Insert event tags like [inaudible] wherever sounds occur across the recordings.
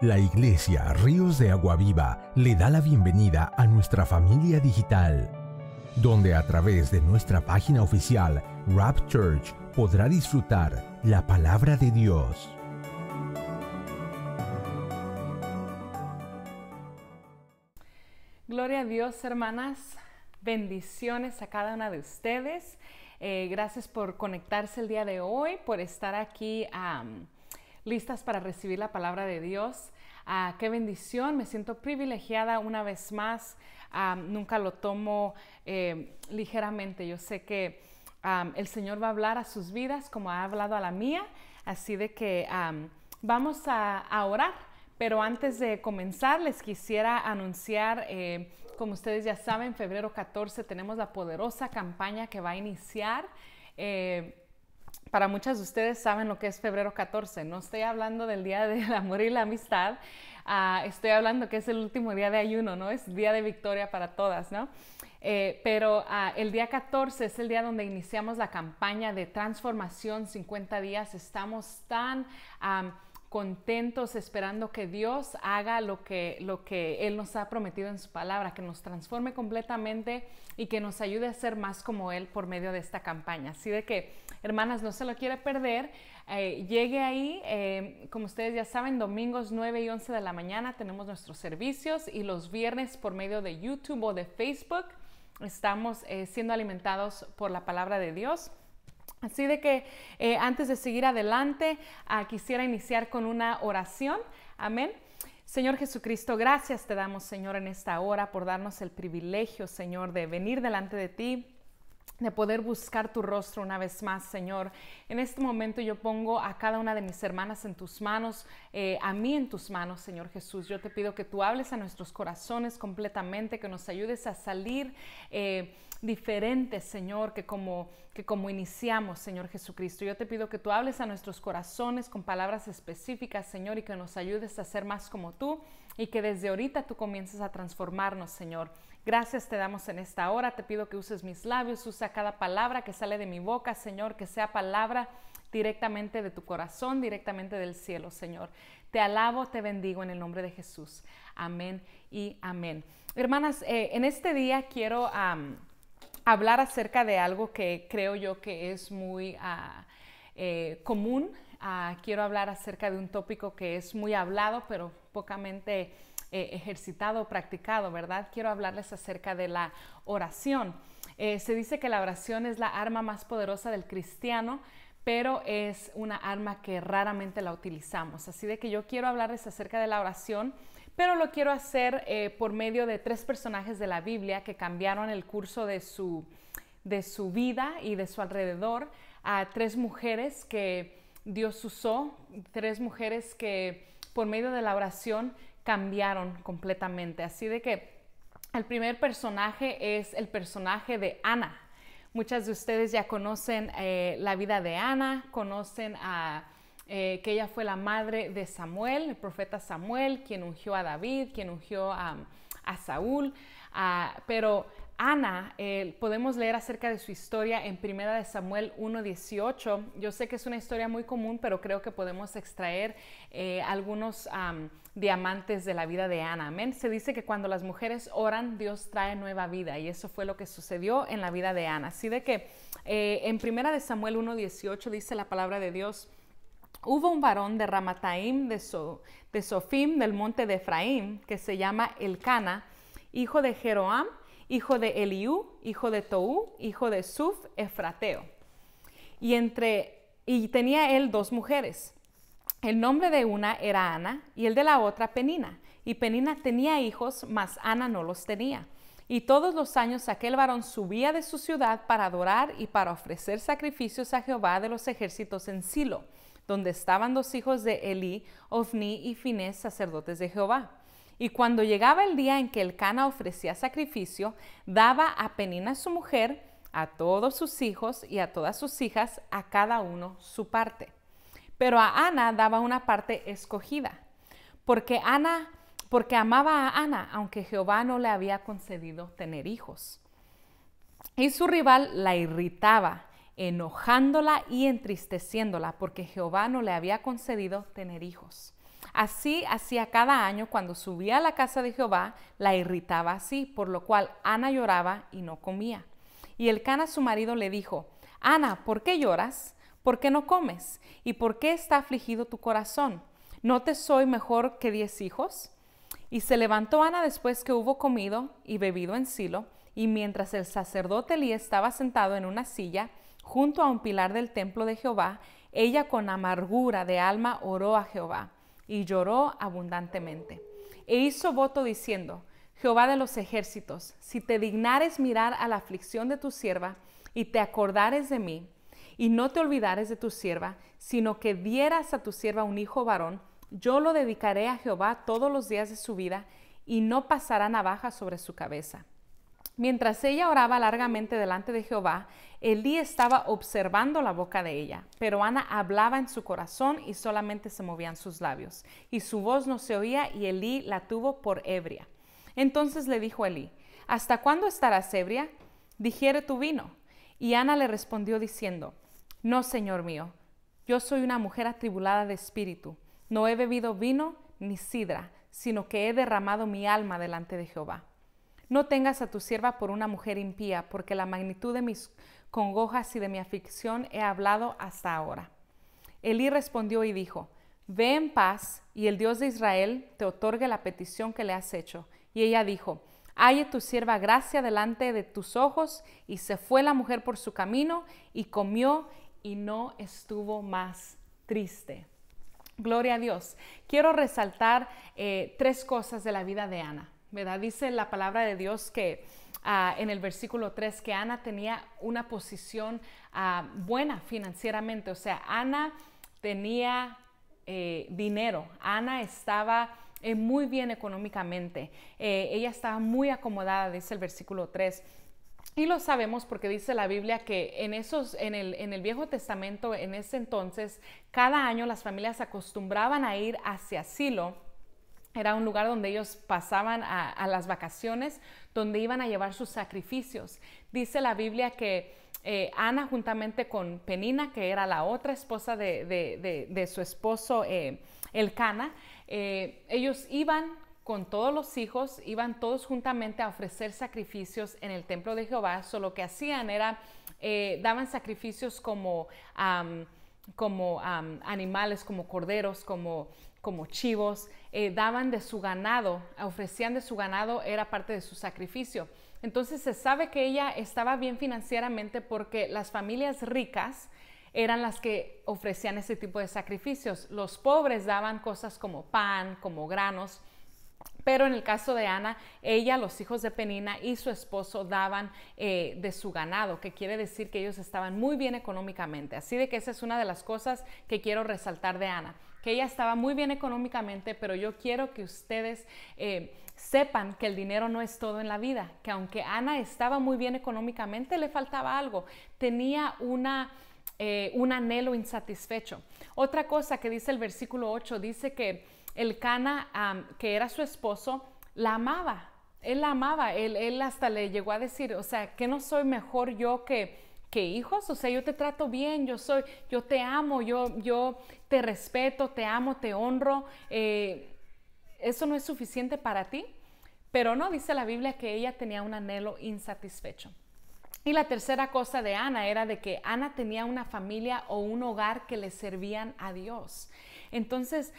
La Iglesia Ríos de Agua Viva le da la bienvenida a nuestra familia digital, donde a través de nuestra página oficial Rap Church podrá disfrutar la palabra de Dios. Gloria a Dios, hermanas. Bendiciones a cada una de ustedes. Eh, gracias por conectarse el día de hoy, por estar aquí. a listas para recibir la palabra de Dios. Ah, qué bendición, me siento privilegiada una vez más. Ah, nunca lo tomo eh, ligeramente. Yo sé que ah, el Señor va a hablar a sus vidas como ha hablado a la mía. Así de que vamos a, orar. Pero antes de comenzar, les quisiera anunciar... Eh, como ustedes ya saben, febrero 14 tenemos la poderosa campaña que va a iniciar. Eh, para muchas de ustedes saben lo que es febrero 14. No estoy hablando del Día del Amor y la Amistad, ah, estoy hablando que es el último día de ayuno, ¿no? Es día de victoria para todas, ¿no? Eh, pero ah, el día 14 es el día donde iniciamos la campaña de transformación 50 días. Estamos tan contentos esperando que Dios haga lo que, lo que Él nos ha prometido en su palabra, que nos transforme completamente y que nos ayude a ser más como Él por medio de esta campaña. Así de que, hermanas, no se lo quiere perder. Eh, llegue ahí, eh, como ustedes ya saben, domingos 9 y 11 de la mañana tenemos nuestros servicios y los viernes por medio de YouTube o de Facebook estamos eh, siendo alimentados por la palabra de Dios. Así de que eh, antes de seguir adelante, ah, quisiera iniciar con una oración. Amén. Señor Jesucristo, gracias te damos, Señor, en esta hora por darnos el privilegio, Señor, de venir delante de ti, de poder buscar tu rostro una vez más, Señor. En este momento yo pongo a cada una de mis hermanas en tus manos, eh, a mí en tus manos, Señor Jesús. Yo te pido que tú hables a nuestros corazones completamente, que nos ayudes a salir. Eh, diferentes, Señor, que como, que como iniciamos, Señor Jesucristo. Yo te pido que tú hables a nuestros corazones con palabras específicas, Señor, y que nos ayudes a ser más como tú y que desde ahorita tú comiences a transformarnos, Señor. Gracias te damos en esta hora. Te pido que uses mis labios, usa cada palabra que sale de mi boca, Señor, que sea palabra directamente de tu corazón, directamente del cielo, Señor. Te alabo, te bendigo en el nombre de Jesús. Amén y amén. Hermanas, eh, en este día quiero hablar acerca de algo que creo yo que es muy ah, eh, común. Ah, quiero hablar acerca de un tópico que es muy hablado, pero pocamente eh, ejercitado ejercitado, practicado, ¿verdad? Quiero hablarles acerca de la oración. Eh, se dice que la oración es la arma más poderosa del cristiano, pero es una arma que raramente la utilizamos. Así de que yo quiero hablarles acerca de la oración pero lo quiero hacer eh, por medio de tres personajes de la Biblia que cambiaron el curso de su, de su vida y de su alrededor, a tres mujeres que Dios usó, tres mujeres que por medio de la oración cambiaron completamente. Así de que el primer personaje es el personaje de Ana. Muchas de ustedes ya conocen eh, la vida de Ana, conocen a eh, que ella fue la madre de Samuel, el profeta Samuel, quien ungió a David, quien ungió a, Saúl. Ah, pero Ana, eh, podemos leer acerca de su historia en Primera de Samuel 1.18. Yo sé que es una historia muy común, pero creo que podemos extraer eh, algunos diamantes de la vida de Ana. Amén. Se dice que cuando las mujeres oran, Dios trae nueva vida y eso fue lo que sucedió en la vida de Ana. Así de que en Primera de Samuel 1.18 dice la palabra de Dios hubo un varón de Ramataim, de, Sofim, del monte de Efraín, que se llama Elcana, hijo de Jeroam, hijo de Eliú, hijo de Tou, hijo de Suf, Efrateo. Y, y tenía él dos mujeres. El nombre de una era Ana y el de la otra Penina. Y Penina tenía hijos, mas Ana no los tenía. Y todos los años aquel varón subía de su ciudad para adorar y para ofrecer sacrificios a Jehová de los ejércitos en Silo donde estaban los hijos de Elí, Ofni y Finés, sacerdotes de Jehová. Y cuando llegaba el día en que el Cana ofrecía sacrificio, daba a Penina su mujer, a todos sus hijos y a todas sus hijas, a cada uno su parte. Pero a Ana daba una parte escogida, porque Ana, porque amaba a Ana, aunque Jehová no le había concedido tener hijos. Y su rival la irritaba enojándola y entristeciéndola, porque Jehová no le había concedido tener hijos. Así hacía cada año cuando subía a la casa de Jehová, la irritaba así, por lo cual Ana lloraba y no comía. Y el Cana su marido le dijo, Ana, ¿por qué lloras? ¿Por qué no comes? ¿Y por qué está afligido tu corazón? ¿No te soy mejor que diez hijos? Y se levantó Ana después que hubo comido y bebido en Silo, y mientras el sacerdote Elí estaba sentado en una silla, junto a un pilar del templo de Jehová, ella con amargura de alma oró a Jehová y lloró abundantemente. E hizo voto diciendo, Jehová de los ejércitos, si te dignares mirar a la aflicción de tu sierva y te acordares de mí, y no te olvidares de tu sierva, sino que dieras a tu sierva un hijo varón, yo lo dedicaré a Jehová todos los días de su vida, y no pasará navaja sobre su cabeza. Mientras ella oraba largamente delante de Jehová, Elí estaba observando la boca de ella, pero Ana hablaba en su corazón y solamente se movían sus labios, y su voz no se oía y Elí la tuvo por ebria. Entonces le dijo Elí, ¿hasta cuándo estarás ebria? Digiere tu vino. Y Ana le respondió diciendo, No, señor mío, yo soy una mujer atribulada de espíritu, no he bebido vino ni sidra, sino que he derramado mi alma delante de Jehová. No tengas a tu sierva por una mujer impía, porque la magnitud de mis congojas y de mi aflicción he hablado hasta ahora. Elí respondió y dijo, Ve en paz, y el Dios de Israel te otorgue la petición que le has hecho. Y ella dijo, Halle tu sierva gracia delante de tus ojos, y se fue la mujer por su camino, y comió, y no estuvo más triste. Gloria a Dios. Quiero resaltar eh, tres cosas de la vida de Ana. Dice la palabra de Dios que ah, en el versículo 3 que Ana tenía una posición ah, buena financieramente, o sea, Ana tenía eh, dinero, Ana estaba eh, muy bien económicamente, eh, ella estaba muy acomodada, dice el versículo 3. Y lo sabemos porque dice la Biblia que en, esos, en, el, en el Viejo Testamento, en ese entonces, cada año las familias acostumbraban a ir hacia asilo era un lugar donde ellos pasaban a, las vacaciones, donde iban a llevar sus sacrificios. Dice la Biblia que eh, Ana, juntamente con Penina, que era la otra esposa de, su esposo El eh, Elcana, eh, ellos iban con todos los hijos, iban todos juntamente a ofrecer sacrificios en el templo de Jehová. Solo que hacían era, daban sacrificios como... como animales, como corderos, como como chivos, eh, daban de su ganado, ofrecían de su ganado, era parte de su sacrificio. Entonces se sabe que ella estaba bien financieramente porque las familias ricas eran las que ofrecían ese tipo de sacrificios. Los pobres daban cosas como pan, como granos, pero en el caso de Ana, ella, los hijos de Penina y su esposo daban eh, de su ganado, que quiere decir que ellos estaban muy bien económicamente. Así de que esa es una de las cosas que quiero resaltar de Ana que ella estaba muy bien económicamente, pero yo quiero que ustedes eh, sepan que el dinero no es todo en la vida, que aunque Ana estaba muy bien económicamente, le faltaba algo, tenía una... Eh, un anhelo insatisfecho. Otra cosa que dice el versículo 8, dice que el Cana, que era su esposo, la amaba, él la amaba, él, él hasta le llegó a decir, o sea, que no soy mejor yo que, que hijos, o sea, yo te trato bien, yo soy, yo te amo, yo, yo te respeto, te amo, te honro. Eh, eso no es suficiente para ti, pero no dice la Biblia que ella tenía un anhelo insatisfecho. Y la tercera cosa de Ana era de que Ana tenía una familia o un hogar que le servían a Dios. Entonces,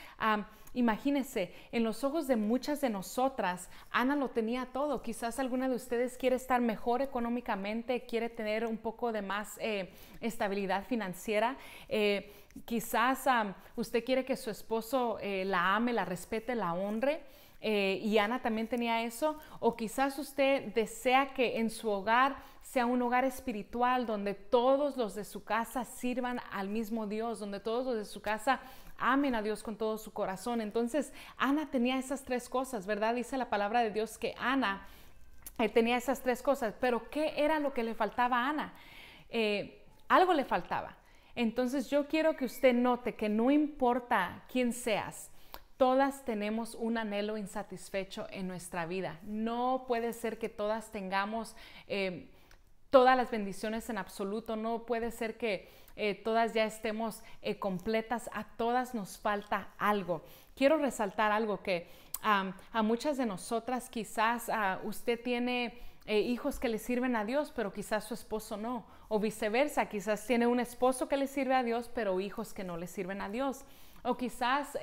imagínense, en los ojos de muchas de nosotras, Ana lo tenía todo. Quizás alguna de ustedes quiere estar mejor económicamente, quiere tener un poco de más eh, estabilidad financiera. Eh, quizás usted quiere que su esposo eh, la ame, la respete, la honre. y Ana también tenía eso, o quizás usted desea que en su hogar sea un hogar espiritual donde todos los de su casa sirvan al mismo Dios, donde todos los de su casa amen a Dios con todo su corazón. Entonces, Ana tenía esas tres cosas, ¿verdad? Dice la palabra de Dios que Ana eh, tenía esas tres cosas, pero ¿qué era lo que le faltaba a Ana? Eh, algo le faltaba. Entonces yo quiero que usted note que no importa quién seas, todas tenemos un anhelo insatisfecho en nuestra vida. No puede ser que todas tengamos eh, todas las bendiciones en absoluto, no puede ser que eh, todas ya estemos eh, completas, a todas nos falta algo. Quiero resaltar algo que a muchas de nosotras quizás ah, usted tiene... Eh, hijos que le sirven a Dios, pero quizás su esposo no. O viceversa, quizás tiene un esposo que le sirve a Dios, pero hijos que no le sirven a Dios. O quizás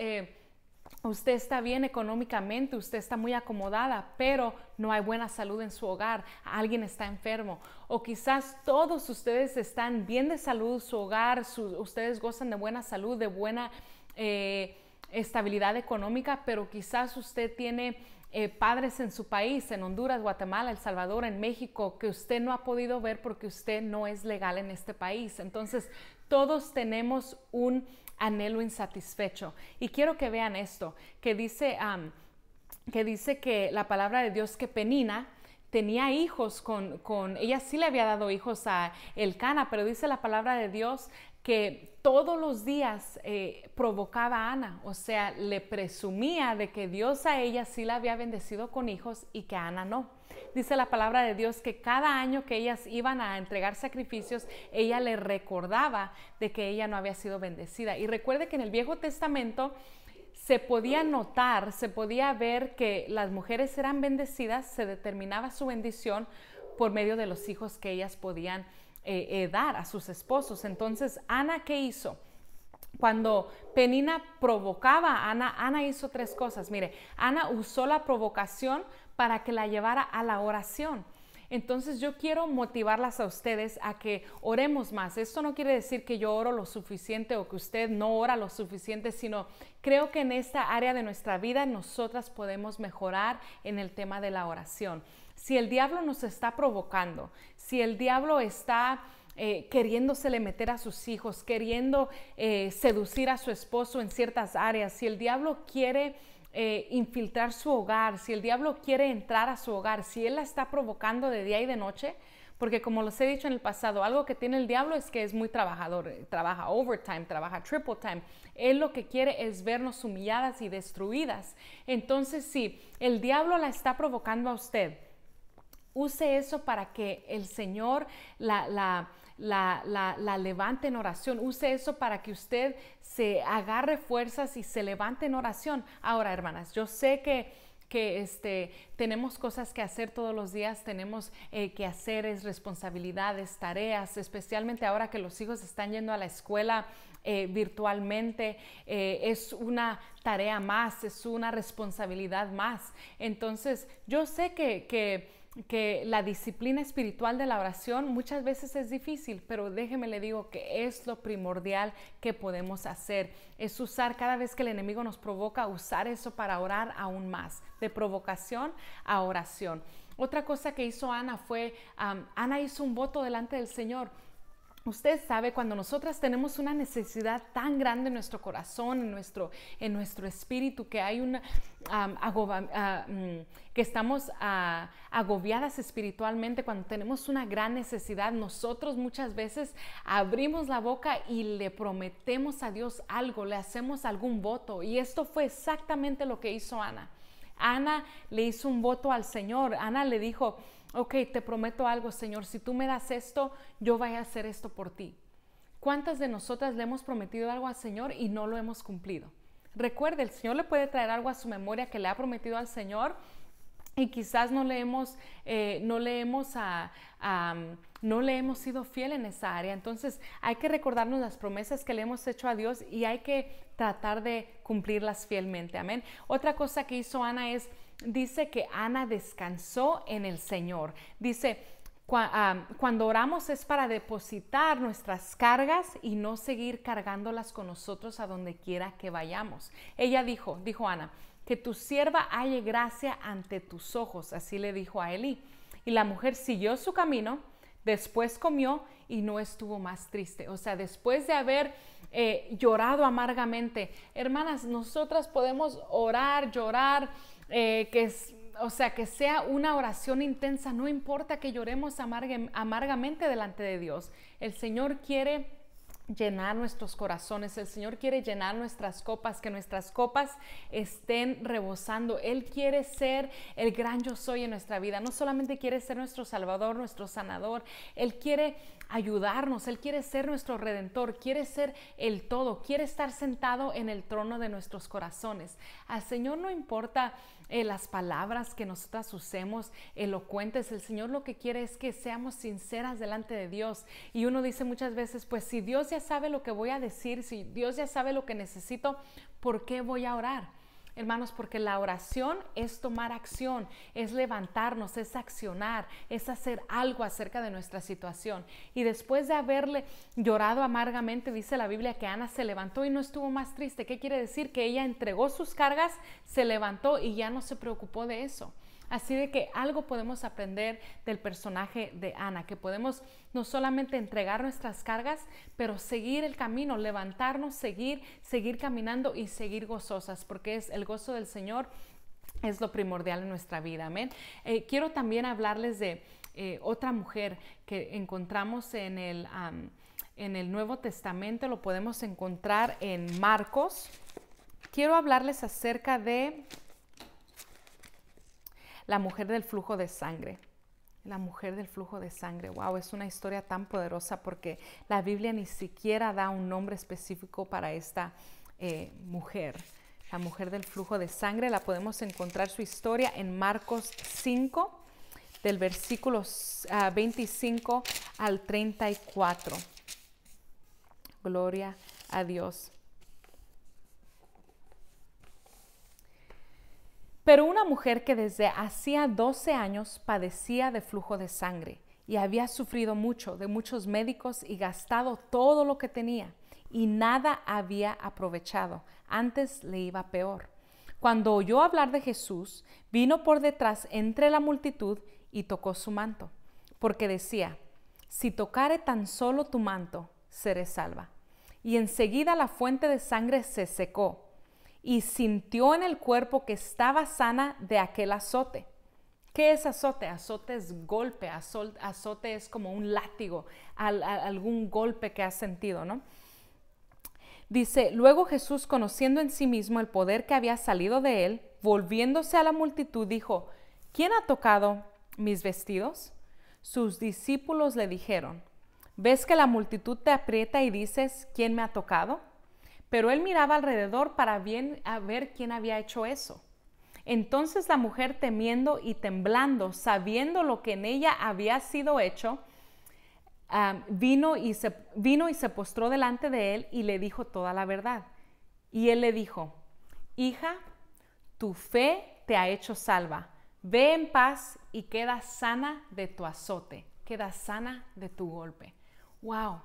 Usted está bien económicamente, usted está muy acomodada, pero no hay buena salud en su hogar, alguien está enfermo. O quizás todos ustedes están bien de salud, su hogar, ustedes gozan de buena salud, de buena eh, estabilidad económica, pero quizás usted tiene eh, padres en su país, en Honduras, Guatemala, El Salvador, en México, que usted no ha podido ver porque usted no es legal en este país. Entonces, todos tenemos un anhelo insatisfecho. Y quiero que vean esto, que dice, que, dice que la palabra de Dios que Penina tenía hijos con, con, ella sí le había dado hijos a el cana pero dice la palabra de Dios que todos los días eh, provocaba a Ana, o sea, le presumía de que Dios a ella sí la había bendecido con hijos y que a Ana no. Dice la palabra de Dios que cada año que ellas iban a entregar sacrificios, ella le recordaba de que ella no había sido bendecida. Y recuerde que en el Viejo Testamento se podía notar, se podía ver que las mujeres eran bendecidas, se determinaba su bendición por medio de los hijos que ellas podían eh, eh, dar a sus esposos. Entonces, Ana, ¿qué hizo? Cuando Penina provocaba a Ana, Ana hizo tres cosas. Mire, Ana usó la provocación para que la llevara a la oración. Entonces yo quiero motivarlas a ustedes a que oremos más. Esto no quiere decir que yo oro lo suficiente o que usted no ora lo suficiente, sino creo que en esta área de nuestra vida nosotras podemos mejorar en el tema de la oración si el diablo nos está provocando, si el diablo está eh, queriéndosele meter a sus hijos, queriendo eh, seducir a su esposo en ciertas áreas, si el diablo quiere eh, infiltrar su hogar, si el diablo quiere entrar a su hogar, si él la está provocando de día y de noche, porque como les he dicho en el pasado, algo que tiene el diablo es que es muy trabajador, eh, trabaja overtime, trabaja triple time. Él lo que quiere es vernos humilladas y destruidas. Entonces, si sí, el diablo la está provocando a usted, Use eso para que el Señor la, levante en oración. Use eso para que usted se agarre fuerzas y se levante en oración. Ahora, hermanas, yo sé que que este, tenemos cosas que hacer todos los días, tenemos eh, que hacer responsabilidades, tareas, especialmente ahora que los hijos están yendo a la escuela eh, virtualmente, eh, es una tarea más, es una responsabilidad más. Entonces, yo sé que que la disciplina espiritual de la oración muchas veces es difícil, pero déjeme le digo que es lo primordial que podemos hacer. Es usar cada vez que el enemigo nos provoca, usar eso para orar aún más, de provocación a oración. Otra cosa que hizo Ana fue, Ana hizo un voto delante del Señor. Usted sabe, cuando nosotras tenemos una necesidad tan grande en nuestro corazón, en nuestro, en nuestro espíritu, que hay una, ah, mm, que estamos ah, agobiadas espiritualmente, cuando tenemos una gran necesidad, nosotros muchas veces abrimos la boca y le prometemos a Dios algo, le hacemos algún voto. Y esto fue exactamente lo que hizo Ana. Ana le hizo un voto al Señor. Ana le dijo, ok, te prometo algo, Señor, si tú me das esto, yo voy a hacer esto por ti. ¿Cuántas de nosotras le hemos prometido algo al Señor y no lo hemos cumplido? Recuerde, el Señor le puede traer algo a su memoria que le ha prometido al Señor y quizás no le hemos, eh, no le hemos, ah, no le hemos sido fiel en esa área. Entonces hay que recordarnos las promesas que le hemos hecho a Dios y hay que tratar de cumplirlas fielmente. Amén. Otra cosa que hizo Ana es dice que Ana descansó en el Señor. Dice, cuando oramos es para depositar nuestras cargas y no seguir cargándolas con nosotros a donde quiera que vayamos. Ella dijo, dijo Ana, que tu sierva halle gracia ante tus ojos, así le dijo a Elí. Y la mujer siguió su camino, después comió y no estuvo más triste. O sea, después de haber eh, llorado amargamente, hermanas, nosotras podemos orar, llorar, eh, que o sea, que sea una oración intensa, no importa que lloremos amargamente delante de Dios. El Señor quiere llenar nuestros corazones, el Señor quiere llenar nuestras copas, que nuestras copas estén rebosando. Él quiere ser el gran yo soy en nuestra vida, no solamente quiere ser nuestro Salvador, nuestro sanador, Él quiere ayudarnos, Él quiere ser nuestro redentor, quiere ser el todo, quiere estar sentado en el trono de nuestros corazones. Al Señor no importa las palabras que nosotras usemos elocuentes. El Señor lo que quiere es que seamos sinceras delante de Dios. Y uno dice muchas veces, pues si Dios ya sabe lo que voy a decir, si Dios ya sabe lo que necesito, ¿por qué voy a orar? Hermanos, porque la oración es tomar acción, es levantarnos, es accionar, es hacer algo acerca de nuestra situación. Y después de haberle llorado amargamente, dice la Biblia que Ana se levantó y no estuvo más triste. ¿Qué quiere decir? Que ella entregó sus cargas, se levantó y ya no se preocupó de eso. Así de que algo podemos aprender del personaje de Ana, que podemos no solamente entregar nuestras cargas, pero seguir el camino, levantarnos, seguir, seguir caminando y seguir gozosas, porque es el gozo del Señor es lo primordial en nuestra vida. Amén. Eh, quiero también hablarles de eh, otra mujer que encontramos en el, en el Nuevo Testamento, lo podemos encontrar en Marcos. Quiero hablarles acerca de la mujer del flujo de sangre. La mujer del flujo de sangre, wow, es una historia tan poderosa porque la Biblia ni siquiera da un nombre específico para esta eh, mujer. La mujer del flujo de sangre, la podemos encontrar su historia en Marcos 5, del versículo 25 ah, al 34. Gloria a Dios. Pero una mujer que desde hacía 12 años padecía de flujo de sangre y había sufrido mucho de muchos médicos y gastado todo lo que tenía y nada había aprovechado, antes le iba peor. Cuando oyó hablar de Jesús, vino por detrás entre la multitud y tocó su manto, porque decía, si tocare tan solo tu manto, seré salva. Y enseguida la fuente de sangre se secó y sintió en el cuerpo que estaba sana de aquel azote. ¿Qué es azote? Azote es golpe, azote es como un látigo, algún golpe que has sentido, ¿no? Dice, luego Jesús, conociendo en sí mismo el poder que había salido de él, volviéndose a la multitud, dijo, ¿quién ha tocado mis vestidos? Sus discípulos le dijeron, ¿ves que la multitud te aprieta y dices, ¿quién me ha tocado? Pero él miraba alrededor para bien a ver quién había hecho eso. Entonces la mujer temiendo y temblando, sabiendo lo que en ella había sido hecho, ah, vino, y se, vino y se postró delante de él y le dijo toda la verdad. Y él le dijo, hija, tu fe te ha hecho salva. Ve en paz y queda sana de tu azote, queda sana de tu golpe. Wow.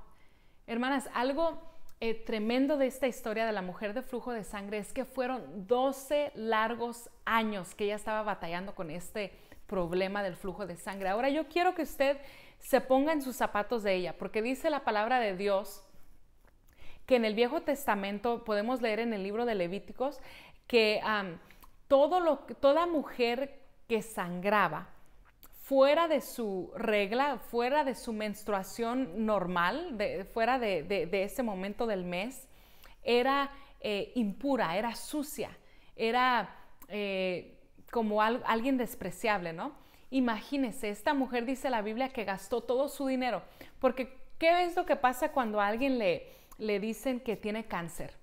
Hermanas, algo eh, tremendo de esta historia de la mujer de flujo de sangre es que fueron 12 largos años que ella estaba batallando con este problema del flujo de sangre. Ahora yo quiero que usted se ponga en sus zapatos de ella, porque dice la palabra de Dios que en el Viejo Testamento podemos leer en el libro de Levíticos que toda mujer que sangraba fuera de su regla, fuera de su menstruación normal, fuera de, ese momento del mes, era eh, impura, era sucia, era eh, como alguien despreciable, ¿no? Imagínese, esta mujer dice la Biblia que gastó todo su dinero, porque ¿qué es lo que pasa cuando a alguien le, le dicen que tiene cáncer?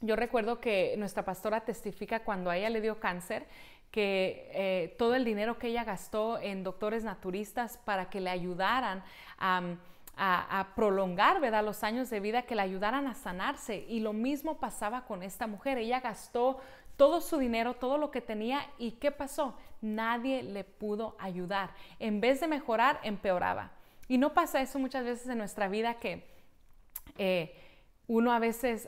Yo recuerdo que nuestra pastora testifica cuando a ella le dio cáncer, que eh, todo el dinero que ella gastó en doctores naturistas para que le ayudaran mm, a... prolongar ¿verdad? los años de vida, que le ayudaran a sanarse. Y lo mismo pasaba con esta mujer. Ella gastó todo su dinero, todo lo que tenía y ¿qué pasó? Nadie le pudo ayudar. En vez de mejorar, empeoraba. Y no pasa eso muchas veces en nuestra vida que eh, uno a veces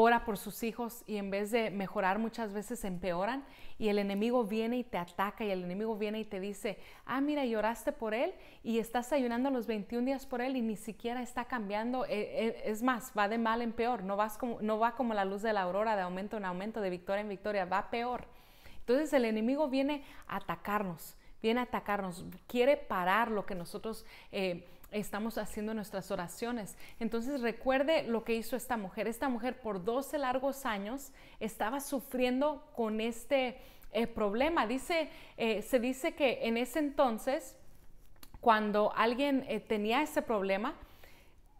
ora por sus hijos y en vez de mejorar muchas veces empeoran y el enemigo viene y te ataca y el enemigo viene y te dice, ah, mira, lloraste por él y estás ayunando los 21 días por él y ni siquiera está cambiando, eh, eh, es más, va de mal en peor, no, vas no va como la luz de la aurora de aumento en aumento, de victoria en victoria, va peor. Entonces el enemigo viene a atacarnos, viene a atacarnos, quiere parar lo que nosotros... Eh, estamos haciendo nuestras oraciones. Entonces recuerde lo que hizo esta mujer. Esta mujer por 12 largos años estaba sufriendo con este eh, problema. Dice, eh, se dice que en ese entonces, cuando alguien eh, tenía ese problema,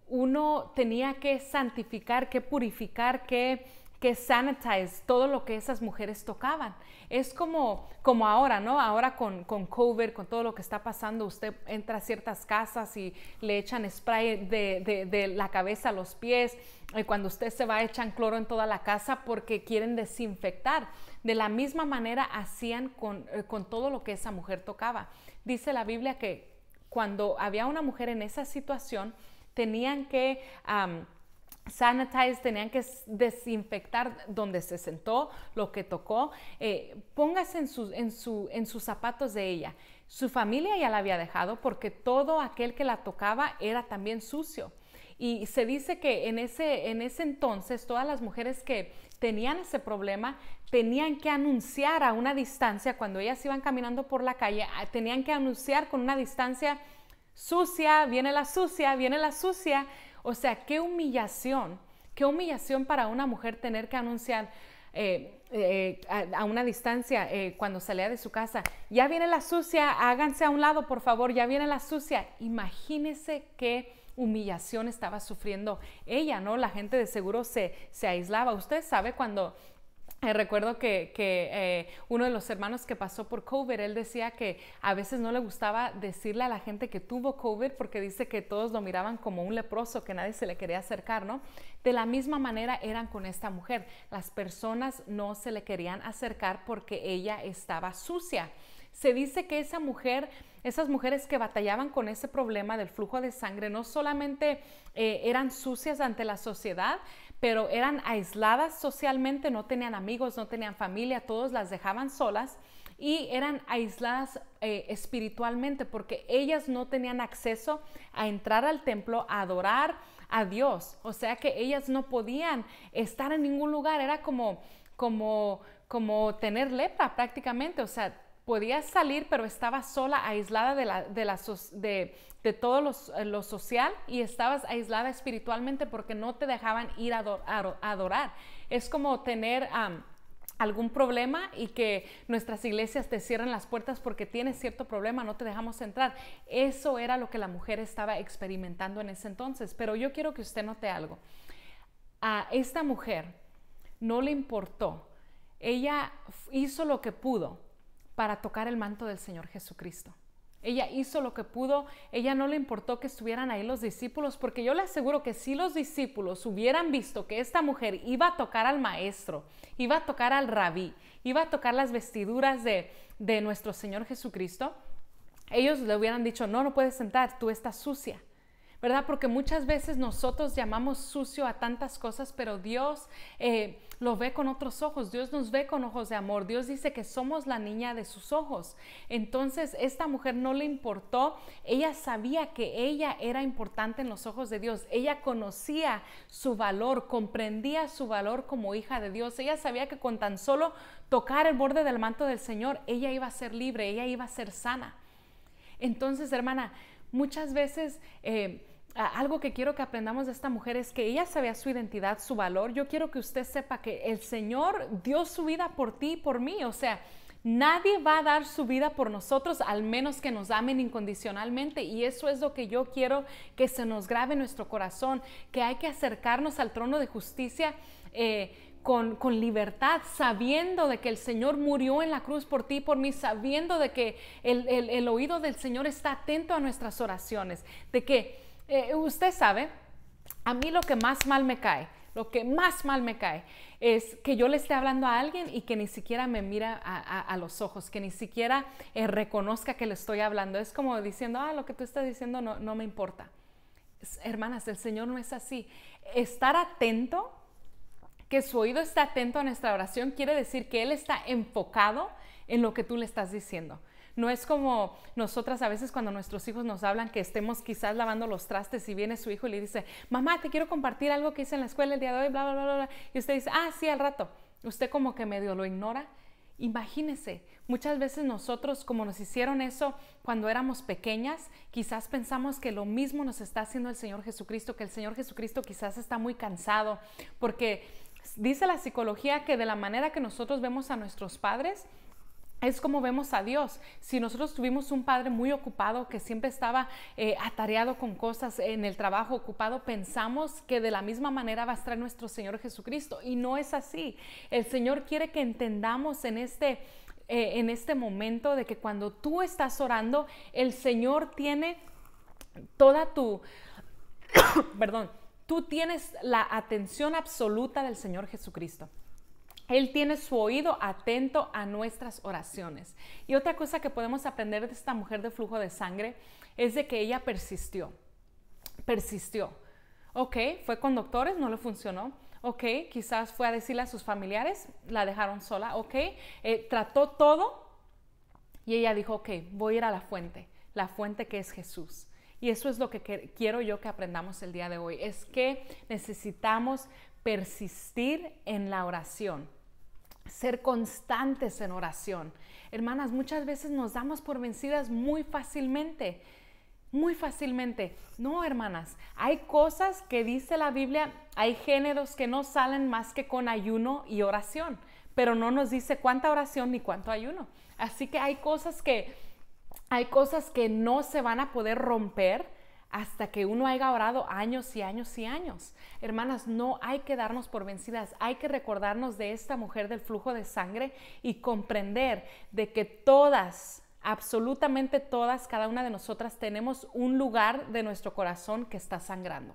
uno tenía que santificar, que purificar, que que sanitize todo lo que esas mujeres tocaban. Es como, como ahora, ¿no? Ahora con, con COVID, con todo lo que está pasando, usted entra a ciertas casas y le echan spray de, de, la cabeza a los pies, y cuando usted se va echan cloro en toda la casa porque quieren desinfectar. De la misma manera hacían con, eh, con todo lo que esa mujer tocaba. Dice la Biblia que cuando había una mujer en esa situación, tenían que sanitize, tenían que desinfectar donde se sentó, lo que tocó. Eh, póngase en, sus zapatos de ella. Su familia ya la había dejado porque todo aquel que la tocaba era también sucio. Y se dice que en ese entonces todas las mujeres que tenían ese problema tenían que anunciar a una distancia, cuando ellas iban caminando por la calle, ah, tenían que anunciar con una distancia sucia, viene la sucia, viene la sucia, o sea, qué humillación, qué humillación para una mujer tener que anunciar eh, eh, a, una distancia eh, cuando salía de su casa, ya viene la sucia, háganse a un lado, por favor, ya viene la sucia. Imagínese qué humillación estaba sufriendo ella, ¿no? La gente de seguro se, se aislaba. Usted sabe cuando eh, recuerdo que, eh, uno de los hermanos que pasó por COVID, él decía que a veces no le gustaba decirle a la gente que tuvo COVID porque dice que todos lo miraban como un leproso, que nadie se le quería acercar, ¿no? De la misma manera eran con esta mujer. Las personas no se le querían acercar porque ella estaba sucia. Se dice que esa mujer, esas mujeres que batallaban con ese problema del flujo de sangre, no solamente eh, eran sucias ante la sociedad, pero eran aisladas socialmente, no tenían amigos, no tenían familia, todos las dejaban solas y eran aisladas eh, espiritualmente porque ellas no tenían acceso a entrar al templo, a adorar a Dios. O sea que ellas no podían estar en ningún lugar, era como, como, como tener lepra prácticamente. O sea, podías salir, pero estaba sola, aislada de, la, de, la, todo eh, lo, social y estabas aislada espiritualmente porque no te dejaban ir a, adorar. Es como tener... algún problema y que nuestras iglesias te cierren las puertas porque tienes cierto problema, no te dejamos entrar. Eso era lo que la mujer estaba experimentando en ese entonces. Pero yo quiero que usted note algo. A esta mujer no le importó. Ella hizo lo que pudo para tocar el manto del Señor Jesucristo. Ella hizo lo que pudo, ella no le importó que estuvieran ahí los discípulos, porque yo le aseguro que si los discípulos hubieran visto que esta mujer iba a tocar al maestro, iba a tocar al rabí, iba a tocar las vestiduras de, de nuestro Señor Jesucristo, ellos le hubieran dicho, no, no puedes sentar, tú estás sucia. ¿verdad? Porque muchas veces nosotros llamamos sucio a tantas cosas, pero Dios eh, lo ve con otros ojos, Dios nos ve con ojos de amor, Dios dice que somos la niña de sus ojos. Entonces, esta mujer no le importó, ella sabía que ella era importante en los ojos de Dios, ella conocía su valor, comprendía su valor como hija de Dios, ella sabía que con tan solo tocar el borde del manto del Señor, ella iba a ser libre, ella iba a ser sana. Entonces, hermana, Muchas veces... Eh, algo que quiero que aprendamos de esta mujer es que ella sabía su identidad, su valor. Yo quiero que usted sepa que el Señor dio su vida por ti y por mí. O sea, nadie va a dar su vida por nosotros al menos que nos amen incondicionalmente. Y eso es lo que yo quiero que se nos grabe en nuestro corazón, que hay que acercarnos al trono de justicia. Eh, con, libertad, sabiendo de que el Señor murió en la cruz por ti, y por mí, sabiendo de que el, oído del Señor está atento a nuestras oraciones, de que eh, usted sabe, a mí lo que más mal me cae, lo que más mal me cae es que yo le esté hablando a alguien y que ni siquiera me mira a, los ojos, que ni siquiera eh, reconozca que le estoy hablando. Es como diciendo, ah, lo que tú estás diciendo no, no me importa. Hermanas, el Señor no es así. Estar atento que su oído está atento a nuestra oración quiere decir que Él está enfocado en lo que tú le estás diciendo. No es como nosotras a veces cuando nuestros hijos nos hablan que estemos quizás lavando los trastes y viene su hijo y le dice, mamá, te quiero compartir algo que hice en la escuela el día de hoy, bla, bla, bla, bla. Y usted dice, ah, sí, al rato. Usted como que medio lo ignora. Imagínese, muchas veces nosotros como nos hicieron eso cuando éramos pequeñas, quizás pensamos que lo mismo nos está haciendo el Señor Jesucristo, que el Señor Jesucristo quizás está muy cansado porque Dice la psicología que de la manera que nosotros vemos a nuestros padres, es como vemos a Dios. Si nosotros tuvimos un padre muy ocupado que siempre estaba eh, atareado con cosas en el trabajo ocupado, pensamos que de la misma manera va a estar nuestro Señor Jesucristo. Y no es así. El Señor quiere que entendamos en este... Eh, en este momento de que cuando tú estás orando, el Señor tiene toda tu, [coughs] perdón, tú tienes la atención absoluta del Señor Jesucristo. Él tiene su oído atento a nuestras oraciones. Y otra cosa que podemos aprender de esta mujer de flujo de sangre es de que ella persistió. Persistió. Ok, fue con doctores, no le funcionó. Ok, quizás fue a decirle a sus familiares, la dejaron sola. Ok, eh, trató todo y ella dijo, ok, voy a ir a la fuente, la fuente que es Jesús. Y eso es lo que quiero yo que aprendamos el día de hoy, es que necesitamos persistir en la oración, ser constantes en oración. Hermanas, muchas veces nos damos por vencidas muy fácilmente, muy fácilmente. No, hermanas, hay cosas que dice la Biblia, hay géneros que no salen más que con ayuno y oración, pero no nos dice cuánta oración ni cuánto ayuno. Así que hay cosas que hay cosas que no se van a poder romper hasta que uno haya orado años y años y años. Hermanas, no hay que darnos por vencidas, hay que recordarnos de esta mujer del flujo de sangre y comprender de que todas, absolutamente todas, cada una de nosotras tenemos un lugar de nuestro corazón que está sangrando.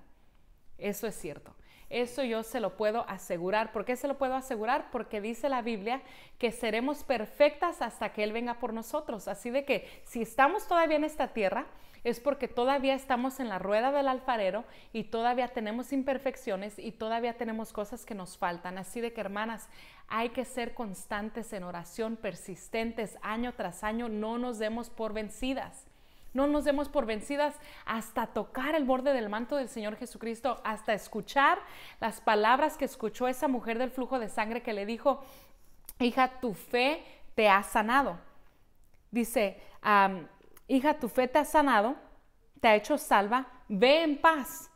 Eso es cierto. Eso yo se lo puedo asegurar. ¿Por qué se lo puedo asegurar? Porque dice la Biblia que seremos perfectas hasta que Él venga por nosotros. Así de que si estamos todavía en esta tierra, es porque todavía estamos en la rueda del alfarero y todavía tenemos imperfecciones y todavía tenemos cosas que nos faltan. Así de que, hermanas, hay que ser constantes en oración, persistentes año tras año, no nos demos por vencidas. No nos demos por vencidas hasta tocar el borde del manto del Señor Jesucristo, hasta escuchar las palabras que escuchó esa mujer del flujo de sangre que le dijo, hija, tu fe te ha sanado. Dice, hija, tu fe te ha sanado, te ha hecho salva, ve en paz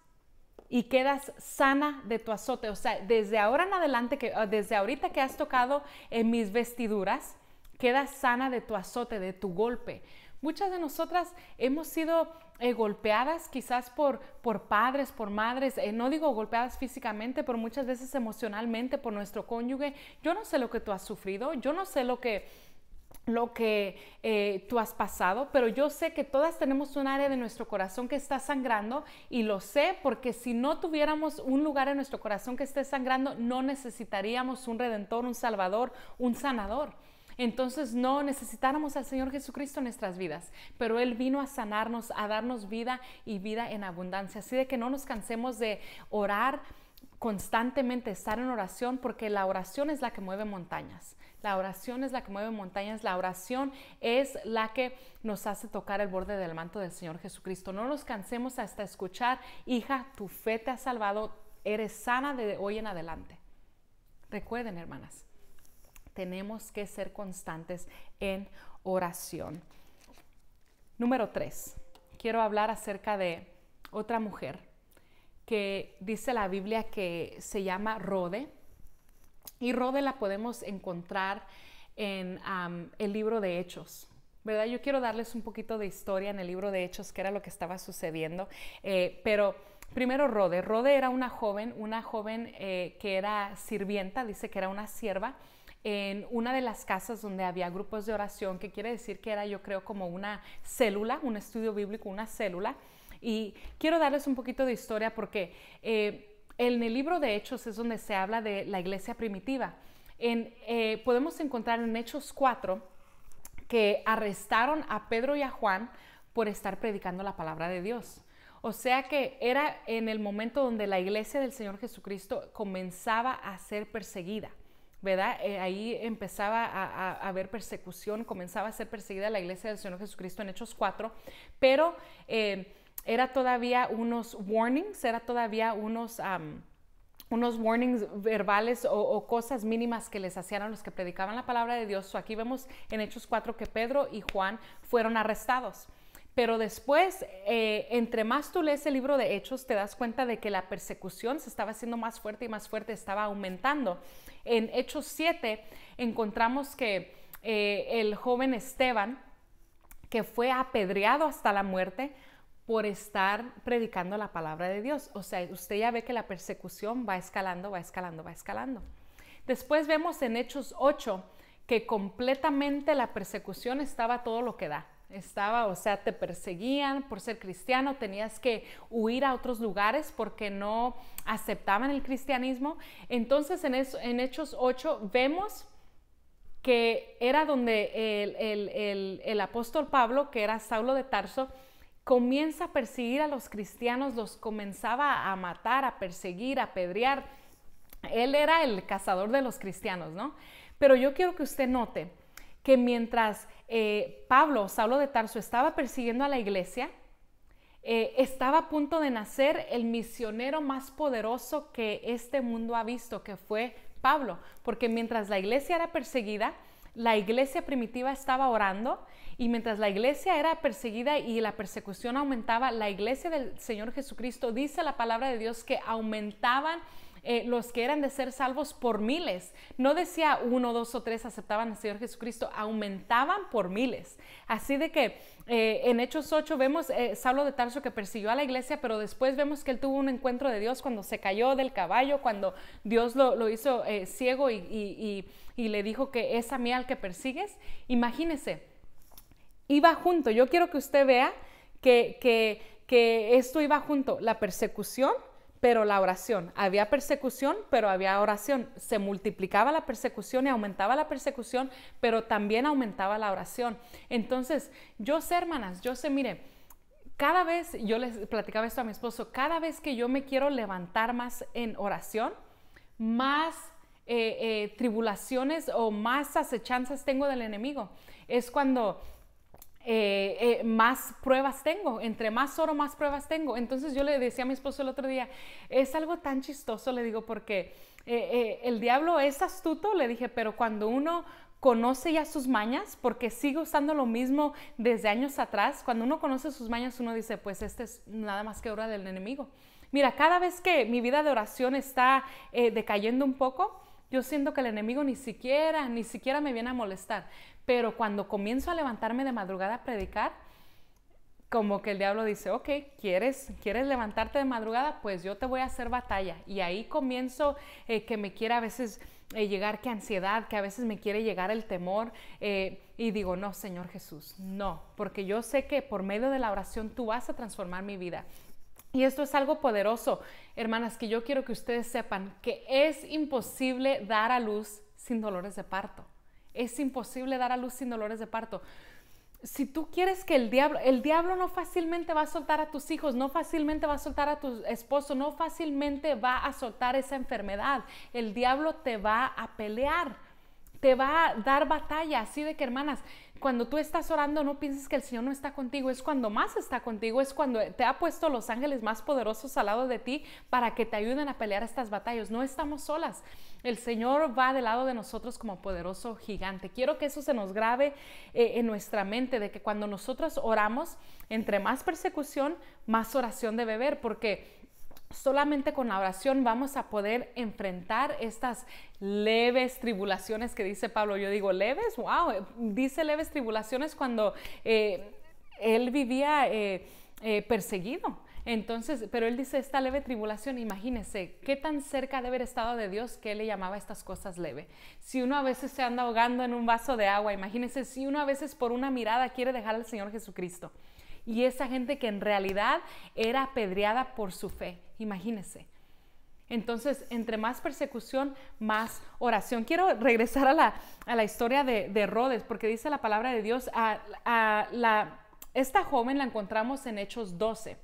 y quedas sana de tu azote. O sea, desde ahora en adelante, que, ah, desde ahorita que has tocado en mis vestiduras, quedas sana de tu azote, de tu golpe. Muchas de nosotras hemos sido eh, golpeadas quizás por, padres, por madres, eh, no digo golpeadas físicamente, pero muchas veces emocionalmente por nuestro cónyuge. Yo no sé lo que tú has sufrido, yo no sé lo que lo que eh, tú has pasado, pero yo sé que todas tenemos un área de nuestro corazón que está sangrando y lo sé porque si no tuviéramos un lugar en nuestro corazón que esté sangrando, no necesitaríamos un redentor, un salvador, un sanador. Entonces no necesitáramos al Señor Jesucristo en nuestras vidas, pero Él vino a sanarnos, a darnos vida y vida en abundancia. Así de que no nos cansemos de orar constantemente estar en oración porque la oración es la que mueve montañas. La oración es la que mueve montañas, la oración es la que nos hace tocar el borde del manto del Señor Jesucristo. No nos cansemos hasta escuchar, hija, tu fe te ha salvado, eres sana de hoy en adelante. Recuerden, hermanas, tenemos que ser constantes en oración. Número tres, quiero hablar acerca de otra mujer que dice la Biblia que se llama Rode. Y Rode la podemos encontrar en el libro de Hechos. ¿Verdad? Yo quiero darles un poquito de historia en el libro de Hechos, que era lo que estaba sucediendo. Eh, pero primero Rode. Rode era una joven, una joven eh, que era sirvienta, dice que era una sierva en una de las casas donde había grupos de oración, que quiere decir que era yo creo como una célula, un estudio bíblico, una célula. Y quiero darles un poquito de historia porque eh, en el libro de Hechos es donde se habla de la iglesia primitiva. Eh, podemos encontrar en Hechos 4 que arrestaron a Pedro y a Juan por estar predicando la palabra de Dios. O sea que era en el momento donde la iglesia del Señor Jesucristo comenzaba a ser perseguida. Eh, ahí empezaba a, haber persecución, comenzaba a ser perseguida la iglesia del Señor Jesucristo en Hechos 4, pero eh, era todavía unos warnings, era todavía unos... unos warnings verbales o, cosas mínimas que les hacían a los que predicaban la palabra de Dios. So aquí vemos en Hechos 4 que Pedro y Juan fueron arrestados. Pero después, eh, entre más tú lees el libro de Hechos, te das cuenta de que la persecución se estaba haciendo más fuerte y más fuerte, estaba aumentando. En Hechos 7 encontramos que eh, el joven Esteban, que fue apedreado hasta la muerte por estar predicando la palabra de Dios. O sea, usted ya ve que la persecución va escalando, va escalando, va escalando. Después vemos en Hechos 8 que completamente la persecución estaba todo lo que da estaba, o sea, te perseguían por ser cristiano, tenías que huir a otros lugares porque no aceptaban el cristianismo. Entonces en, en Hechos 8 vemos que era donde el, apóstol Pablo, que era Saulo de Tarso, comienza a perseguir a los cristianos, los comenzaba a matar, a perseguir, a apedrear. Él era el cazador de los cristianos, ¿no? Pero yo quiero que usted note, que mientras Pablo, eh, Pablo, Saulo de Tarso, estaba persiguiendo a la iglesia, eh, estaba a punto de nacer el misionero más poderoso que este mundo ha visto, que fue Pablo, porque mientras la iglesia era perseguida, la iglesia primitiva estaba orando y mientras la iglesia era perseguida y la persecución aumentaba, la iglesia del Señor Jesucristo dice la palabra de Dios que aumentaban eh, los que eran de ser salvos por miles. No decía uno, dos o tres aceptaban al Señor Jesucristo, aumentaban por miles. Así de que eh, en Hechos 8 vemos eh, Saulo de Tarso que persiguió a la iglesia, pero después vemos que él tuvo un encuentro de Dios cuando se cayó del caballo, cuando Dios lo, hizo eh, ciego y, le dijo que es a mí al que persigues. Imagínese, iba junto. Yo quiero que usted vea que, que, que esto iba junto, la persecución pero la oración. Había persecución, pero había oración. Se multiplicaba la persecución y aumentaba la persecución, pero también aumentaba la oración. Entonces, yo sé, hermanas, yo sé, mire, cada vez, yo les platicaba esto a mi esposo, cada vez que yo me quiero levantar más en oración, más eh, eh, tribulaciones o más acechanzas tengo del enemigo. Es cuando eh, eh, más pruebas tengo, entre más oro, más pruebas tengo. Entonces yo le decía a mi esposo el otro día, es algo tan chistoso, le digo, porque eh, el diablo es astuto, le dije, pero cuando uno conoce ya sus mañas, porque sigue usando lo mismo desde años atrás, cuando uno conoce sus mañas, uno dice, pues este es nada más que obra del enemigo. Mira, cada vez que mi vida de oración está decayendo un poco, yo siento que el enemigo ni siquiera, ni siquiera me viene a molestar. Pero cuando comienzo a levantarme de madrugada a predicar, como que el diablo dice, ok, ¿quieres, ¿quieres levantarte de madrugada? Pues yo te voy a hacer batalla. Y ahí comienzo eh, que me quiere a veces eh, llegar que ansiedad, que a veces me quiere llegar el temor. Eh, y digo, no, Señor Jesús, no, porque yo sé que por medio de la oración tú vas a transformar mi vida. Y esto es algo poderoso, hermanas, que yo quiero que ustedes sepan que es imposible dar a luz sin dolores de parto. Es imposible dar a luz sin dolores de parto. Si tú quieres que el diablo, el diablo no fácilmente va a soltar a tus hijos, no fácilmente va a soltar a tu esposo, no fácilmente va a soltar esa enfermedad. El diablo te va a pelear te va a dar batalla, así de que hermanas, cuando tú estás orando no pienses que el Señor no está contigo, es cuando más está contigo, es cuando te ha puesto los ángeles más poderosos al lado de ti para que te ayuden a pelear estas batallas. No estamos solas. El Señor va del lado de nosotros como poderoso gigante. Quiero que eso se nos grabe eh, en nuestra mente, de que cuando nosotros oramos, entre más persecución, más oración debe haber, porque Solamente con la oración vamos a poder enfrentar estas leves tribulaciones que dice Pablo. Yo digo, leves, wow, eh, dice leves tribulaciones cuando eh, él vivía eh, perseguido. Entonces, pero él dice, esta leve tribulación, imagínense, qué tan cerca de haber estado de Dios que él le llamaba estas cosas leve. Si uno a veces se anda ahogando en un vaso de agua, imagínense si uno a veces por una mirada quiere dejar al Señor Jesucristo. Y esa gente que en realidad era apedreada por su fe imagínense. Entonces, entre más persecución, más oración. Quiero regresar a la, historia de, de, porque dice la palabra de Dios, a, la, esta joven la encontramos en Hechos 12.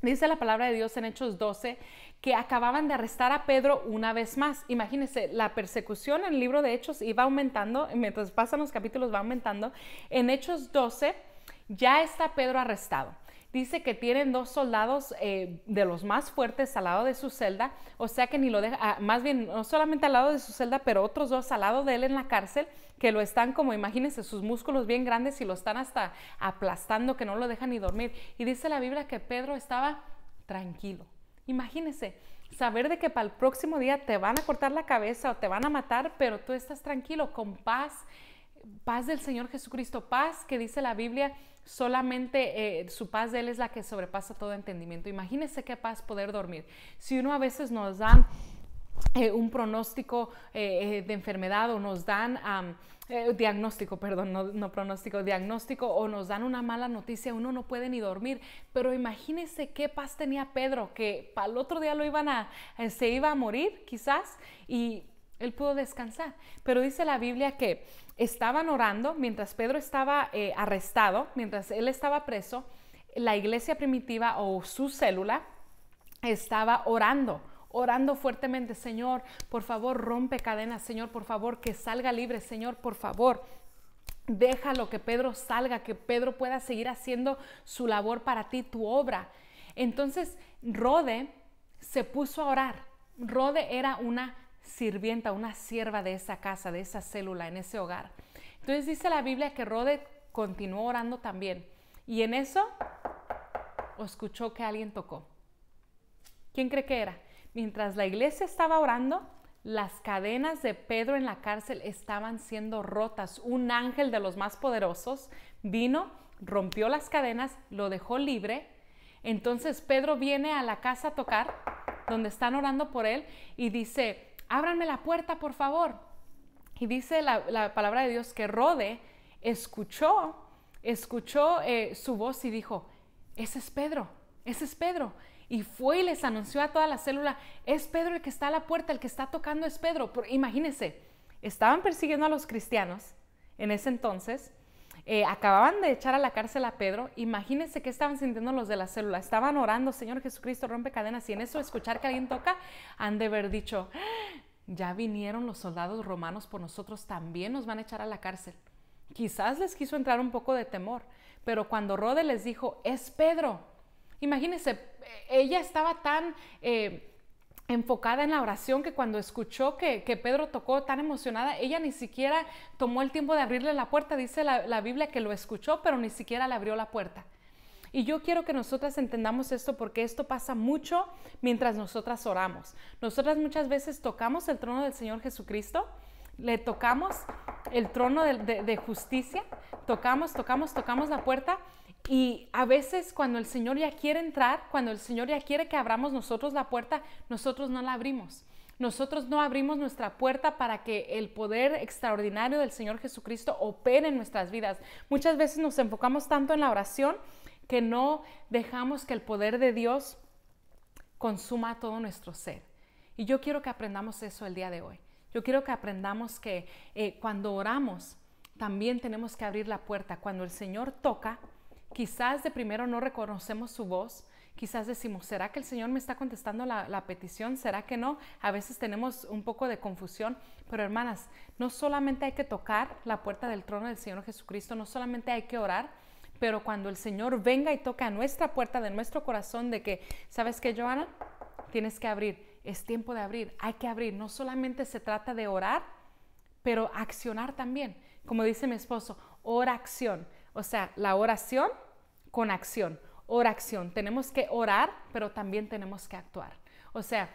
Dice la palabra de Dios en Hechos 12 que acababan de arrestar a Pedro una vez más. Imagínense, la persecución en el libro de Hechos iba aumentando, mientras pasan los capítulos va aumentando. En Hechos 12 ya está Pedro arrestado. Dice que tienen dos soldados eh, de los más fuertes al lado de su celda, o sea que ni lo deja, ah, más bien no solamente al lado de su celda, pero otros dos al lado de él en la cárcel, que lo están como, imagínense, sus músculos bien grandes y lo están hasta aplastando, que no lo dejan ni dormir. Y dice la Biblia que Pedro estaba tranquilo. Imagínense, saber de que para el próximo día te van a cortar la cabeza o te van a matar, pero tú estás tranquilo, con paz, paz del Señor Jesucristo, paz que dice la Biblia solamente eh, su paz de Él es la que sobrepasa todo entendimiento. Imagínese qué paz poder dormir. Si uno a veces nos dan eh, un pronóstico eh, de enfermedad o nos dan... un diagnóstico, perdón, no, pronóstico, diagnóstico o nos dan una mala noticia, uno no puede ni dormir. Pero imagínese qué paz tenía Pedro, que para el otro día lo iban a, se iba a morir quizás y él pudo descansar. Pero dice la Biblia que estaban orando mientras Pedro estaba eh, arrestado, mientras él estaba preso, la iglesia primitiva o su célula estaba orando orando fuertemente, Señor, por favor, rompe cadenas, Señor, por favor, que salga libre, Señor, por favor. Déjalo que Pedro salga, que Pedro pueda seguir haciendo su labor para ti, tu obra. Entonces, Rode se puso a orar. Rode era una sirvienta, una sierva de esa casa, de esa célula, en ese hogar. Entonces dice la Biblia que Rode continuó orando también. Y en eso escuchó que alguien tocó. ¿Quién cree que era? Mientras la iglesia estaba orando, las cadenas de Pedro en la cárcel estaban siendo rotas. Un ángel de los más poderosos vino, rompió las cadenas, lo dejó libre. Entonces Pedro viene a la casa a tocar, donde están orando por él, y dice, ábranme la puerta, por favor. Y dice la, palabra de Dios que Rode escuchó, escuchó eh, su voz y dijo, ese es Pedro, ese es Pedro. Y fue y les anunció a toda la célula, es Pedro el que está a la puerta, el que está tocando es Pedro. imagínense, estaban persiguiendo a los cristianos en ese entonces, eh, acababan de echar a la cárcel a Pedro, imagínense qué estaban sintiendo los de la célula, estaban orando, Señor Jesucristo, rompe cadenas, y en eso escuchar que alguien toca, han de haber dicho, ah, ya vinieron los soldados romanos por nosotros, también nos van a echar a la cárcel. Quizás les quiso entrar un poco de temor, pero cuando Rode les dijo, es Pedro, imagínense, eh, ella estaba tan... Eh, enfocada en la oración que cuando escuchó que, que, Pedro tocó tan emocionada, ella ni siquiera tomó el tiempo de abrirle la puerta. Dice la, la Biblia que lo escuchó, pero ni siquiera le abrió la puerta. Y yo quiero que nosotras entendamos esto porque esto pasa mucho mientras nosotras oramos. Nosotras muchas veces tocamos el trono del Señor Jesucristo, le tocamos el trono de, de justicia, tocamos, tocamos, tocamos la puerta y a veces cuando el Señor ya quiere entrar, cuando el Señor ya quiere que abramos nosotros la puerta, nosotros no la abrimos. Nosotros no abrimos nuestra puerta para que el poder extraordinario del Señor Jesucristo opere en nuestras vidas. Muchas veces nos enfocamos tanto en la oración que no dejamos que el poder de Dios consuma todo nuestro ser. Y yo quiero que aprendamos eso el día de hoy. Yo quiero que aprendamos que eh, cuando oramos, también tenemos que abrir la puerta. Cuando el Señor toca, quizás de primero no reconocemos su voz, quizás decimos, ¿será que el Señor me está contestando la, petición? ¿Será que no? A veces tenemos un poco de confusión, pero hermanas, no solamente hay que tocar la puerta del trono del Señor Jesucristo, no solamente hay que orar, pero cuando el Señor venga y toca a nuestra puerta de nuestro corazón de que, ¿sabes qué, Joana? Tienes que abrir, es tiempo de abrir, hay que abrir, no solamente se trata de orar, pero accionar también, como dice mi esposo, oración, o sea, la oración con acción, oración. Tenemos que orar, pero también tenemos que actuar. O sea,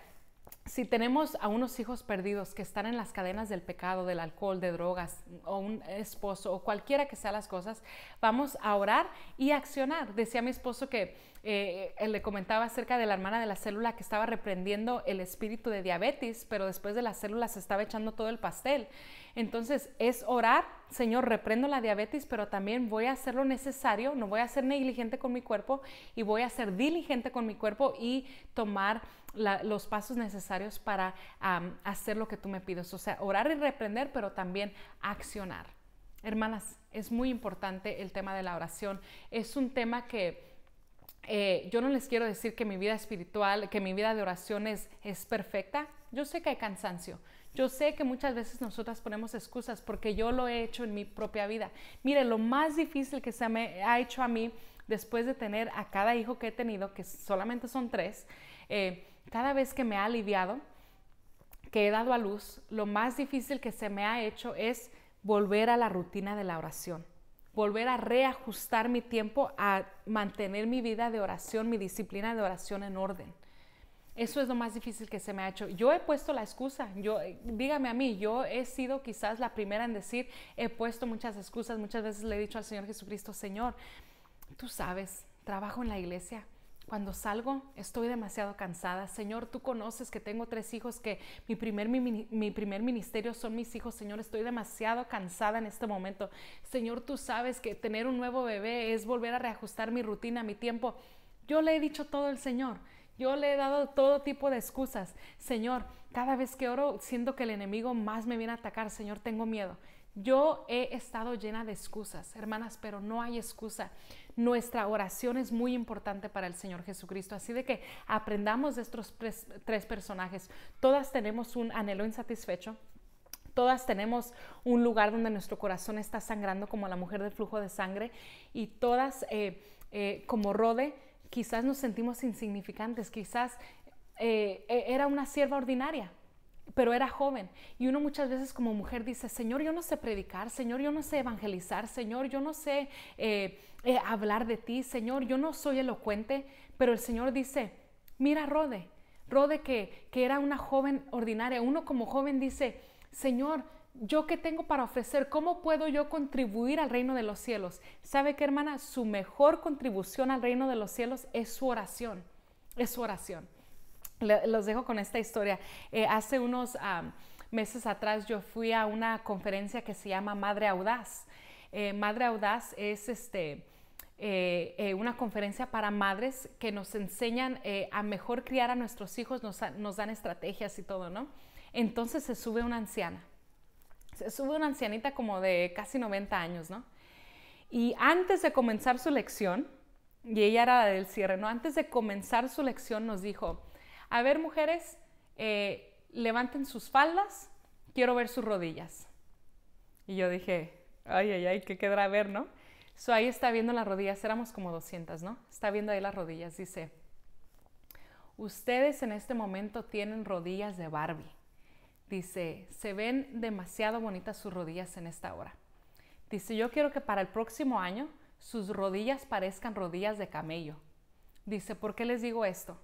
si tenemos a unos hijos perdidos que están en las cadenas del pecado, del alcohol, de drogas, o un esposo, o cualquiera que sea las cosas, vamos a orar y accionar. Decía mi esposo que él eh, eh, le comentaba acerca de la hermana de la célula que estaba reprendiendo el espíritu de diabetes, pero después de la célula se estaba echando todo el pastel. Entonces es orar, Señor, reprendo la diabetes, pero también voy a hacer lo necesario, no voy a ser negligente con mi cuerpo y voy a ser diligente con mi cuerpo y tomar los pasos necesarios para hacer lo que tú me pides. O sea, orar y reprender, pero también accionar. Hermanas, es muy importante el tema de la oración. Es un tema que eh, yo no les quiero decir que mi vida espiritual, que mi vida de oraciones es, perfecta. Yo sé que hay cansancio. Yo sé que muchas veces nosotras ponemos excusas porque yo lo he hecho en mi propia vida. Mire, lo más difícil que se me ha hecho a mí después de tener a cada hijo que he tenido, que solamente son tres, eh, cada vez que me ha aliviado, que he dado a luz, lo más difícil que se me ha hecho es volver a la rutina de la oración volver a reajustar mi tiempo, a mantener mi vida de oración, mi disciplina de oración en orden. Eso es lo más difícil que se me ha hecho. Yo he puesto la excusa. Yo, eh, dígame a mí, yo he sido quizás la primera en decir, he puesto muchas excusas. Muchas veces le he dicho al Señor Jesucristo, Señor, tú sabes, trabajo en la iglesia, cuando salgo estoy demasiado cansada. Señor, tú conoces que tengo tres hijos, que mi primer, primer ministerio son mis hijos. Señor, estoy demasiado cansada en este momento. Señor, tú sabes que tener un nuevo bebé es volver a reajustar mi rutina, mi tiempo. Yo le he dicho todo al Señor. Yo le he dado todo tipo de excusas. Señor, cada vez que oro siento que el enemigo más me viene a atacar. Señor, tengo miedo. Yo he estado llena de excusas, hermanas, pero no hay excusa. Nuestra oración es muy importante para el Señor Jesucristo, así de que aprendamos de estos tres, personajes. Todas tenemos un anhelo insatisfecho, Todas tenemos un lugar donde nuestro corazón está sangrando como la mujer del flujo de sangre y todas eh, eh, como Rode quizás nos sentimos insignificantes, quizás eh, e, era una sierva ordinaria, pero era joven. Y uno muchas veces como mujer dice, Señor, yo no sé predicar, Señor, yo no sé evangelizar, Señor, yo no sé eh, eh, hablar de ti, Señor, yo no soy elocuente, pero el Señor dice, mira Rode, Rode que, que era una joven ordinaria, uno como joven dice, Señor, ¿yo qué tengo para ofrecer? ¿Cómo puedo yo contribuir al reino de los cielos? ¿Sabe qué, hermana? Su mejor contribución al reino de los cielos es su oración, es su oración los dejo con esta historia. Eh, hace unos meses atrás yo fui a una conferencia que se llama Madre Audaz. Eh, Madre Audaz es este, eh, una conferencia para madres que nos enseñan a mejor criar a nuestros hijos, nos, nos dan estrategias y todo, ¿no? Entonces se sube una anciana. Se sube una ancianita como de casi 90 años, ¿no? Y antes de comenzar su lección, y ella era del cierre, ¿no? Antes de comenzar su lección nos dijo, a ver, mujeres, eh, levanten sus faldas, quiero ver sus rodillas. Y yo dije, ay, ay, ay, ¿qué quedará a ver, no? So ahí está viendo las rodillas, éramos como 200, ¿no? Está viendo ahí las rodillas, dice, ustedes en este momento tienen rodillas de Barbie. Dice, se ven demasiado bonitas sus rodillas en esta hora. Dice, yo quiero que para el próximo año sus rodillas parezcan rodillas de camello. Dice, ¿por qué les digo esto?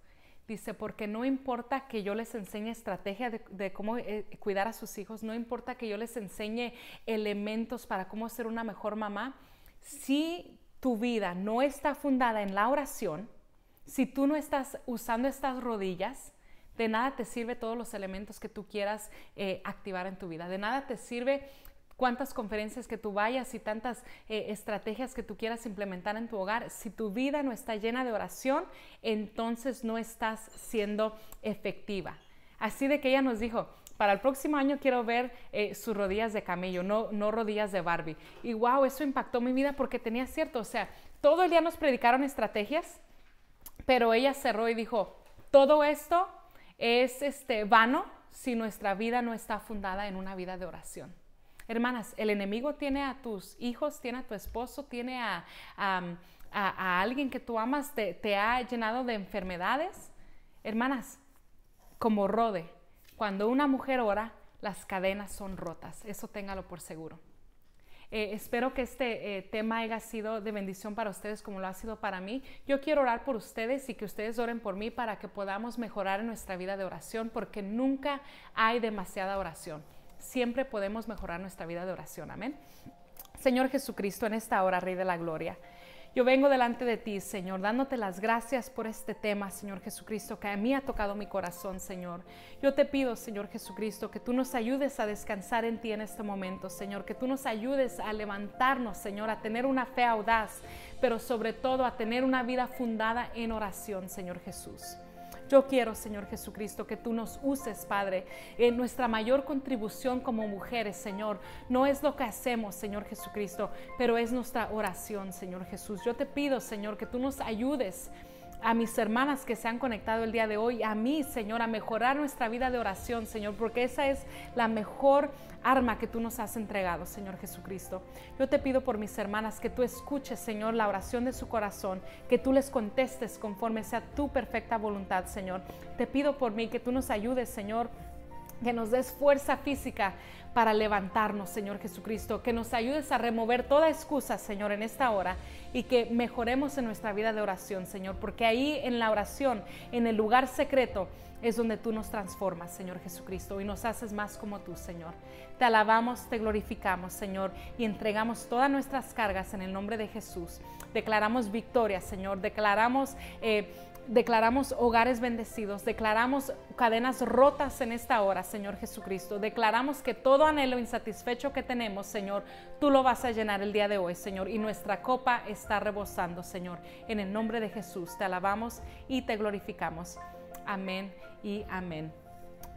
Dice, porque no importa que yo les enseñe estrategia de, cómo eh, cuidar a sus hijos, no importa que yo les enseñe elementos para cómo ser una mejor mamá, si tu vida no está fundada en la oración, si tú no estás usando estas rodillas, de nada te sirve todos los elementos que tú quieras eh, activar en tu vida, de nada te sirve cuántas conferencias que tú vayas y tantas eh, estrategias que tú quieras implementar en tu hogar, si tu vida no está llena de oración, entonces no estás siendo efectiva. Así de que ella nos dijo, para el próximo año quiero ver eh, sus rodillas de camello, no, rodillas de Barbie. Y wow, eso impactó mi vida porque tenía cierto, o sea, todo el día nos predicaron estrategias, pero ella cerró y dijo, todo esto es este, vano si nuestra vida no está fundada en una vida de oración. Hermanas, el enemigo tiene a tus hijos, tiene a tu esposo, tiene a, alguien que tú amas, te, ha llenado de enfermedades. Hermanas, como rode, cuando una mujer ora, las cadenas son rotas. Eso téngalo por seguro. Eh, espero que este eh, tema haya sido de bendición para ustedes como lo ha sido para mí. Yo quiero orar por ustedes y que ustedes oren por mí para que podamos mejorar en nuestra vida de oración porque nunca hay demasiada oración siempre podemos mejorar nuestra vida de oración. Amén. Señor Jesucristo, en esta hora, Rey de la Gloria. Yo vengo delante de ti, Señor, dándote las gracias por este tema, Señor Jesucristo, que a mí ha tocado mi corazón, Señor. Yo te pido, Señor Jesucristo, que tú nos ayudes a descansar en ti en este momento, Señor, que tú nos ayudes a levantarnos, Señor, a tener una fe audaz, pero sobre todo a tener una vida fundada en oración, Señor Jesús. Yo quiero, Señor Jesucristo, que tú nos uses, Padre. En nuestra mayor contribución como mujeres, Señor, no es lo que hacemos, Señor Jesucristo, pero es nuestra oración, Señor Jesús. Yo te pido, Señor, que tú nos ayudes a mis hermanas que se han conectado el día de hoy, a mí, Señor, a mejorar nuestra vida de oración, Señor, porque esa es la mejor arma que tú nos has entregado, Señor Jesucristo. Yo te pido por mis hermanas que tú escuches, Señor, la oración de su corazón, que tú les contestes conforme sea tu perfecta voluntad, Señor. Te pido por mí que tú nos ayudes, Señor que nos des fuerza física para levantarnos, Señor Jesucristo, que nos ayudes a remover toda excusa, Señor, en esta hora y que mejoremos en nuestra vida de oración, Señor, porque ahí en la oración, en el lugar secreto, es donde tú nos transformas, Señor Jesucristo, y nos haces más como tú, Señor. Te alabamos, te glorificamos, Señor, y entregamos todas nuestras cargas en el nombre de Jesús. Declaramos victoria, Señor, declaramos... Eh, declaramos hogares bendecidos, declaramos cadenas rotas en esta hora, Señor Jesucristo. Declaramos que todo anhelo insatisfecho que tenemos, Señor, tú lo vas a llenar el día de hoy, Señor, y nuestra copa está rebosando, Señor. En el nombre de Jesús, te alabamos y te glorificamos. Amén y amén.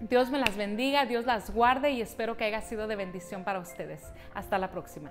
Dios me las bendiga, Dios las guarde y espero que haya sido de bendición para ustedes. Hasta la próxima.